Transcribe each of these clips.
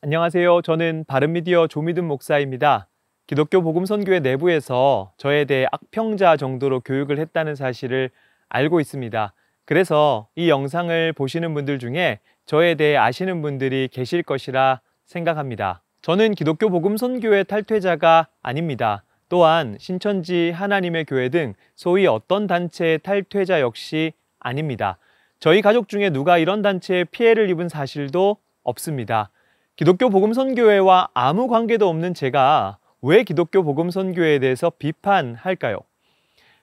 안녕하세요. 저는 바른미디어 조미든 목사입니다. 기독교 복음선교회 내부에서 저에 대해 악평자 정도로 교육을 했다는 사실을 알고 있습니다. 그래서 이 영상을 보시는 분들 중에 저에 대해 아시는 분들이 계실 것이라 생각합니다. 저는 기독교 복음선교회 탈퇴자가 아닙니다. 또한 신천지, 하나님의 교회 등 소위 어떤 단체의 탈퇴자 역시 아닙니다. 저희 가족 중에 누가 이런 단체에 피해를 입은 사실도 없습니다. 기독교 복음 선교회와 아무 관계도 없는 제가 왜 기독교 복음 선교회에 대해서 비판할까요?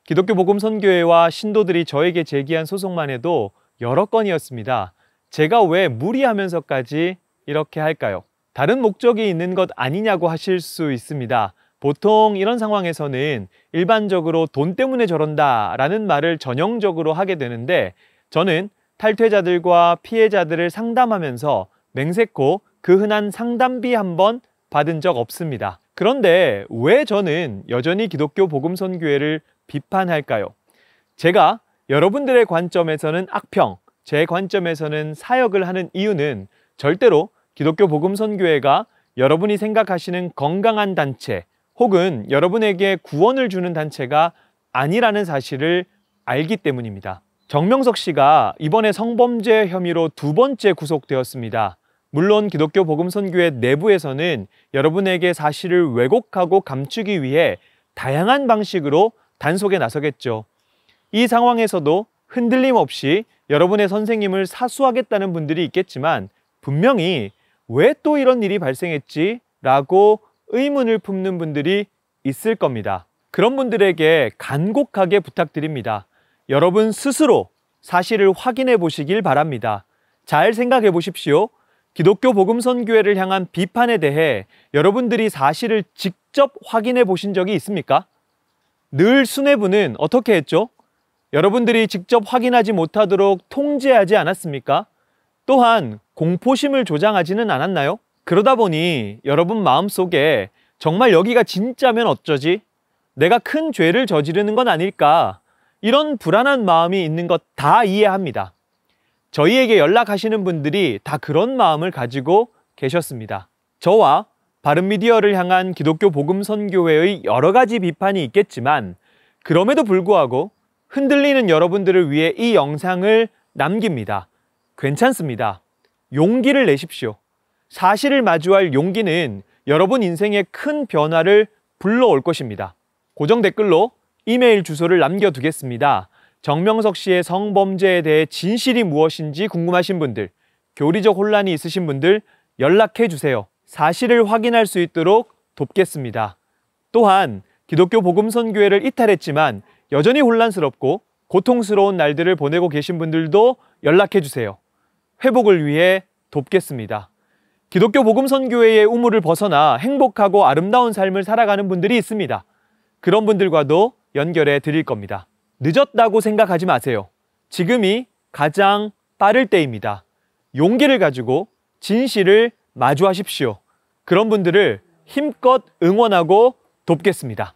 기독교 복음 선교회와 신도들이 저에게 제기한 소송만 해도 여러 건이었습니다. 제가 왜 무리하면서까지 이렇게 할까요? 다른 목적이 있는 것 아니냐고 하실 수 있습니다. 보통 이런 상황에서는 일반적으로 돈 때문에 저런다 라는 말을 전형적으로 하게 되는데 저는 탈퇴자들과 피해자들을 상담하면서 맹세코 그 흔한 상담비 한 번 받은 적 없습니다. 그런데 왜 저는 여전히 기독교 복음선교회를 비판할까요? 제가 여러분들의 관점에서는 악평, 제 관점에서는 사역을 하는 이유는 절대로 기독교 복음선교회가 여러분이 생각하시는 건강한 단체 혹은 여러분에게 구원을 주는 단체가 아니라는 사실을 알기 때문입니다. 정명석 씨가 이번에 성범죄 혐의로 두 번째 구속되었습니다. 물론 기독교 복음 선교회 내부에서는 여러분에게 사실을 왜곡하고 감추기 위해 다양한 방식으로 단속에 나서겠죠. 이 상황에서도 흔들림 없이 여러분의 선생님을 사수하겠다는 분들이 있겠지만 분명히 왜 또 이런 일이 발생했지? 라고 의문을 품는 분들이 있을 겁니다. 그런 분들에게 간곡하게 부탁드립니다. 여러분 스스로 사실을 확인해 보시길 바랍니다. 잘 생각해 보십시오. 기독교 복음선교회를 향한 비판에 대해 여러분들이 사실을 직접 확인해 보신 적이 있습니까? 늘 수뇌부는 어떻게 했죠? 여러분들이 직접 확인하지 못하도록 통제하지 않았습니까? 또한 공포심을 조장하지는 않았나요? 그러다 보니 여러분 마음속에 정말 여기가 진짜면 어쩌지? 내가 큰 죄를 저지르는 건 아닐까? 이런 불안한 마음이 있는 것 다 이해합니다. 저희에게 연락하시는 분들이 다 그런 마음을 가지고 계셨습니다. 저와 바른미디어를 향한 기독교 복음 선교회의 여러 가지 비판이 있겠지만 그럼에도 불구하고 흔들리는 여러분들을 위해 이 영상을 남깁니다. 괜찮습니다. 용기를 내십시오. 사실을 마주할 용기는 여러분 인생의 큰 변화를 불러올 것입니다. 고정 댓글로 이메일 주소를 남겨두겠습니다. 정명석 씨의 성범죄에 대해 진실이 무엇인지 궁금하신 분들, 교리적 혼란이 있으신 분들 연락해 주세요. 사실을 확인할 수 있도록 돕겠습니다. 또한 기독교 복음선교회를 이탈했지만 여전히 혼란스럽고 고통스러운 날들을 보내고 계신 분들도 연락해 주세요. 회복을 위해 돕겠습니다. 기독교 복음선교회의 우물을 벗어나 행복하고 아름다운 삶을 살아가는 분들이 있습니다. 그런 분들과도 연결해 드릴 겁니다. 늦었다고 생각하지 마세요. 지금이 가장 빠를 때입니다. 용기를 가지고 진실을 마주하십시오. 그런 분들을 힘껏 응원하고 돕겠습니다.